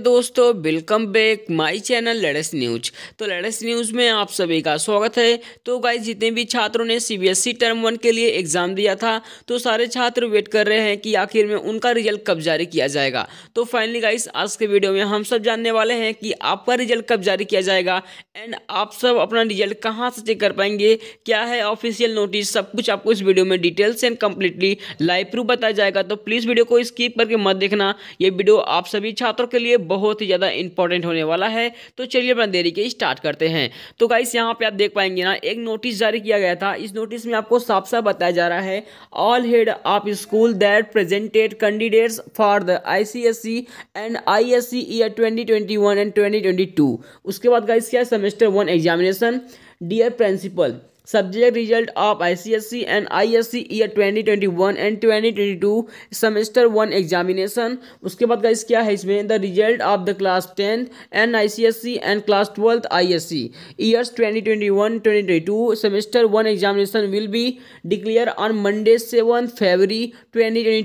दोस्तों welcome back my channel लड़स news तो लड़स न्यूज में आप सभी का स्वागत है तो गाइज जितने भी छात्रों ने सीबीएसई टर्म वन के लिए एग्जाम दिया था तो सारे छात्र वेट कर रहे हैं कि आखिर में उनका रिजल्ट कब जारी किया जाएगा तो फाइनली गाइज आज के वीडियो में हम सब जानने वाले हैं कि आपका रिजल्ट कब जारी किया जाएगा एंड आप सब अपना रिजल्ट कहाँ से चेक कर पाएंगे क्या है ऑफिशियल नोटिस सब कुछ आपको इस वीडियो में details and completely live proof बताया जाएगा तो प्लीज़ वीडियो को स्कीप करके मत देखना ये वीडियो आप सभी छात्रों के लिए बहुत ही ज़्यादा इंपॉर्टेंट होने वाला है तो चलिए अपना देरी के स्टार्ट करते हैं तो गाइस यहाँ पे आप देख पाएंगे ना एक नोटिस जारी किया गया था इस नोटिस में आपको साफ साफ बताया जा रहा है all head of school that presented candidates for the I C S C and I S C year twenty twenty one and twenty twenty two उसके बाद गाइस क्या semester one examination dear principal subject result of I C S C and I S C year twenty twenty one and twenty twenty two semester one examination उसके बाद guys क्या है इसमें the result of the class tenth and I C S C and class twelfth I S ISC years twenty two semester one examination will be declare on Monday seven February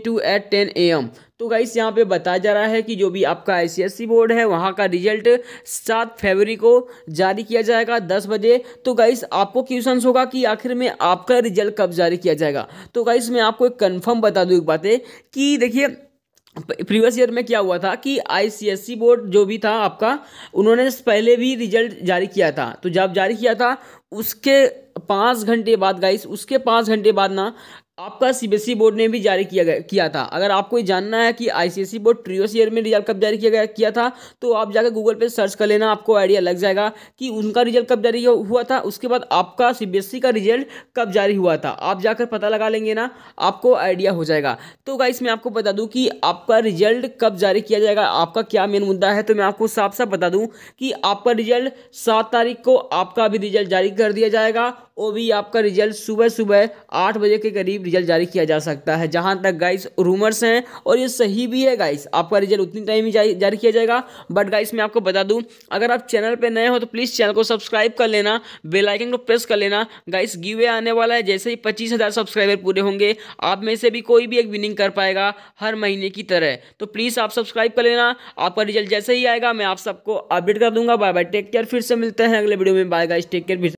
two at 10 AM तो guys यहाँ पे बताया जा रहा है कि जो भी आपका आईसीएससी बोर्ड है वहाँ का रिजल्ट सात फरवरी को जारी किया जाएगा दस बजे तो गाइस आपको क्वेश्चन होगा कि आखिर में आपका रिजल्ट कब जारी किया जाएगा तो गाइस मैं आपको एक कन्फर्म बता दूँ एक बातें कि देखिए प्रीवियस ईयर में क्या हुआ था कि आईसीएससी बोर्ड जो भी था आपका उन्होंने पहले भी रिजल्ट जारी किया था तो जब जारी किया था उसके पाँच घंटे बाद गाइस उसके पाँच घंटे बाद ना आपका सी बोर्ड e ने भी जारी किया गया किया था अगर आपको ये जानना है कि आई बोर्ड प्रीवियस ईयर में रिजल्ट कब जारी किया गया किया था तो आप जाकर गूगल पे सर्च कर लेना आपको आइडिया लग जाएगा कि उनका रिजल्ट कब जारी हुआ था उसके बाद आपका सी e का रिजल्ट कब जारी हुआ था आप जाकर पता लगा लेंगे ना आपको आइडिया हो जाएगा तो गाइस मैं आपको बता दूँ कि आपका रिजल्ट कब जारी किया जाएगा आपका क्या मेन मुद्दा है तो मैं आपको साफ साफ बता दूँ कि आपका रिजल्ट सात तारीख को आपका अभी रिजल्ट जारी कर दिया जाएगा वो भी आपका रिजल्ट सुबह सुबह आठ बजे के करीब रिजल्ट जारी किया जा सकता है जहां तक गाइस रूमर्स हैं और ये सही भी है गाइस आपका रिजल्ट उतनी टाइम ही जारी, जारी किया जाएगा बट गाइस मैं आपको बता दूं अगर आप चैनल पे नए हो तो प्लीज़ चैनल को सब्सक्राइब कर लेना बेलाइकन को प्रेस कर लेना गाइस गिवे आने वाला है जैसे ही पच्चीस सब्सक्राइबर पूरे होंगे आप में से भी कोई भी एक विनिंग कर पाएगा हर महीने की तरह तो प्लीज़ आप सब्सक्राइब कर लेना आपका रिजल्ट जैसे ही आएगा मैं आप सबको अपडेट कर दूंगा बाय बाय टेक केयर फिर से मिलते हैं अगले वीडियो में बाय गाइस टेक केयर